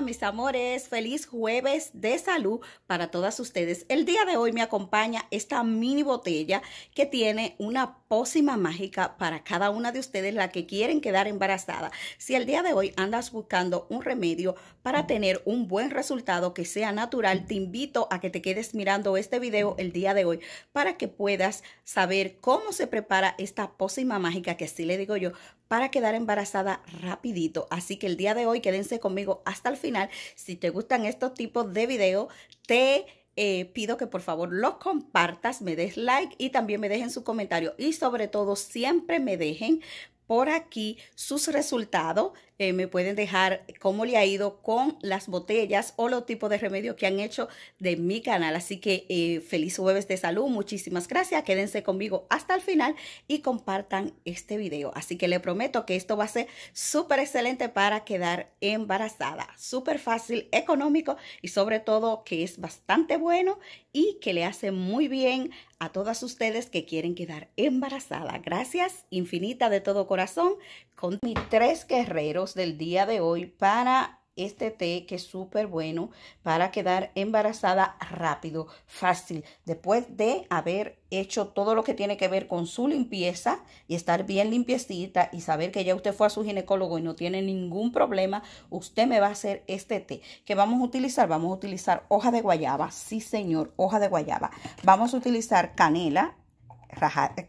mis amores, feliz jueves de salud para todas ustedes. El día de hoy me acompaña esta mini botella que tiene una pócima mágica para cada una de ustedes la que quieren quedar embarazada. Si el día de hoy andas buscando un remedio para tener un buen resultado que sea natural, te invito a que te quedes mirando este video el día de hoy para que puedas saber cómo se prepara esta pócima mágica que así le digo yo para quedar embarazada rapidito. Así que el día de hoy quédense conmigo hasta el final. Si te gustan estos tipos de videos, te... Eh, pido que por favor los compartas, me des like y también me dejen su comentario y sobre todo siempre me dejen por aquí sus resultados eh, me pueden dejar cómo le ha ido con las botellas o los tipos de remedios que han hecho de mi canal. Así que eh, feliz jueves de salud, muchísimas gracias, quédense conmigo hasta el final y compartan este video. Así que le prometo que esto va a ser súper excelente para quedar embarazada, súper fácil, económico y sobre todo que es bastante bueno y que le hace muy bien a todas ustedes que quieren quedar embarazada. Gracias infinita de todo corazón con mis tres guerreros del día de hoy para este té que es súper bueno para quedar embarazada rápido, fácil, después de haber hecho todo lo que tiene que ver con su limpieza y estar bien limpiecita y saber que ya usted fue a su ginecólogo y no tiene ningún problema, usted me va a hacer este té. que vamos a utilizar? Vamos a utilizar hoja de guayaba, sí señor, hoja de guayaba. Vamos a utilizar canela,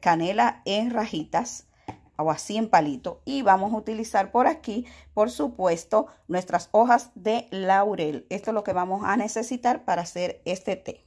canela en rajitas, o así en palito. Y vamos a utilizar por aquí, por supuesto, nuestras hojas de laurel. Esto es lo que vamos a necesitar para hacer este té.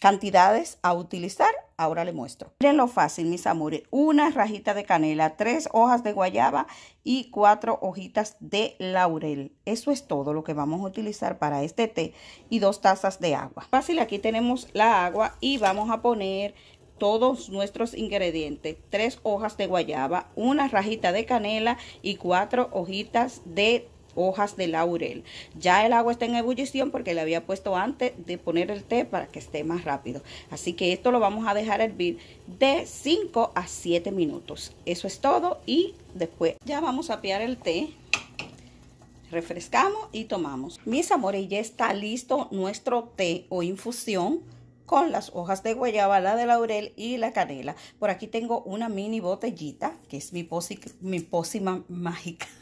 Cantidades a utilizar, ahora le muestro. Miren lo fácil, mis amores. Una rajita de canela, tres hojas de guayaba y cuatro hojitas de laurel. Eso es todo lo que vamos a utilizar para este té y dos tazas de agua. Fácil, aquí tenemos la agua y vamos a poner todos nuestros ingredientes, tres hojas de guayaba, una rajita de canela y cuatro hojitas de hojas de laurel. Ya el agua está en ebullición porque le había puesto antes de poner el té para que esté más rápido. Así que esto lo vamos a dejar hervir de 5 a 7 minutos. Eso es todo y después ya vamos a apiar el té refrescamos y tomamos. Mis amores, ya está listo nuestro té o infusión con las hojas de guayaba, la de laurel y la canela. Por aquí tengo una mini botellita, que es mi, mi pócima mágica.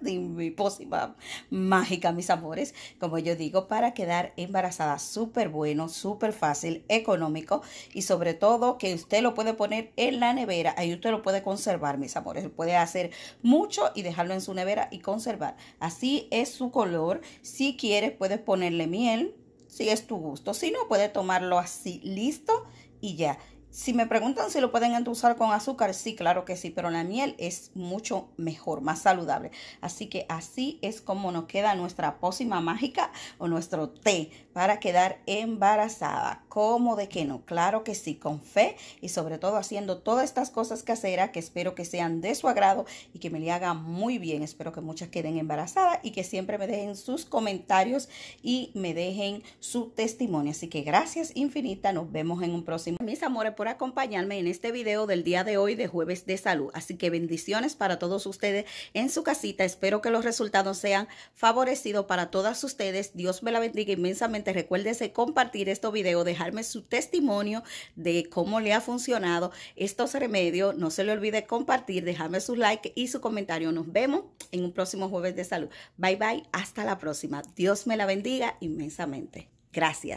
mi pócima mágica, mis amores, como yo digo, para quedar embarazada. Súper bueno, súper fácil, económico y sobre todo que usted lo puede poner en la nevera. Ahí usted lo puede conservar, mis amores. Puede hacer mucho y dejarlo en su nevera y conservar. Así es su color. Si quieres, puedes ponerle miel si es tu gusto. Si no, puede tomarlo así, listo y ya. Si me preguntan si lo pueden endulzar con azúcar, sí, claro que sí, pero la miel es mucho mejor, más saludable. Así que así es como nos queda nuestra pócima mágica o nuestro té para quedar embarazada. ¿Cómo de que no? Claro que sí, con fe y sobre todo haciendo todas estas cosas caseras que espero que sean de su agrado y que me le haga muy bien. Espero que muchas queden embarazadas y que siempre me dejen sus comentarios y me dejen su testimonio. Así que gracias infinita. Nos vemos en un próximo. Mis amores, por acompañarme en este video del día de hoy de Jueves de Salud. Así que bendiciones para todos ustedes en su casita. Espero que los resultados sean favorecidos para todas ustedes. Dios me la bendiga inmensamente. Recuérdese compartir este video. dejar su testimonio de cómo le ha funcionado estos remedios. No se le olvide compartir, dejarme su like y su comentario. Nos vemos en un próximo jueves de salud. Bye bye, hasta la próxima. Dios me la bendiga inmensamente. Gracias.